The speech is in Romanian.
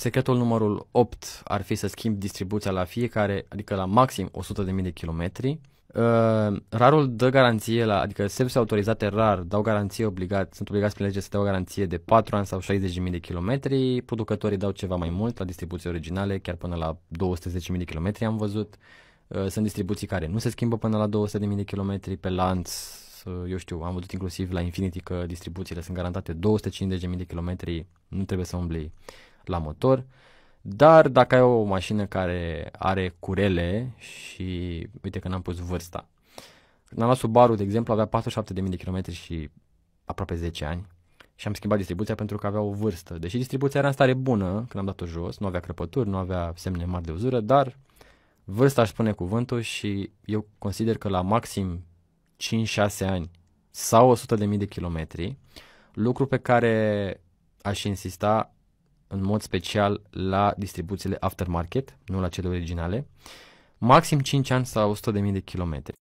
Secretul numărul 8 ar fi să schimbi distribuția la fiecare, adică la maxim 100.000 de kilometri. Uh, rarul dă garanție la, adică SEPS autorizate rar dau garanție obligat, sunt obligați prin lege să dau garanție de 4 ani sau 60.000 de kilometri, producătorii dau ceva mai mult la distribuții originale, chiar până la 210.000 de kilometri am văzut. Uh, sunt distribuții care nu se schimbă până la 200.000 de kilometri pe lanț, uh, eu știu, am văzut inclusiv la Infinity că distribuțiile sunt garantate 250.000 de kilometri, nu trebuie să umbli la motor, dar dacă ai o mașină care are curele și uite că n-am pus vârsta. Când am luat Subaru, de exemplu, avea 47.000 de km și aproape 10 ani și am schimbat distribuția pentru că avea o vârstă. Deși distribuția era în stare bună când am dat-o jos, nu avea crăpături, nu avea semne mari de uzură, dar vârsta își spune cuvântul și eu consider că la maxim 5-6 ani sau 100.000 de kilometri, lucru pe care aș insista în mod special la distribuțiile aftermarket, nu la cele originale, maxim 5 ani sau 100.000 de kilometri.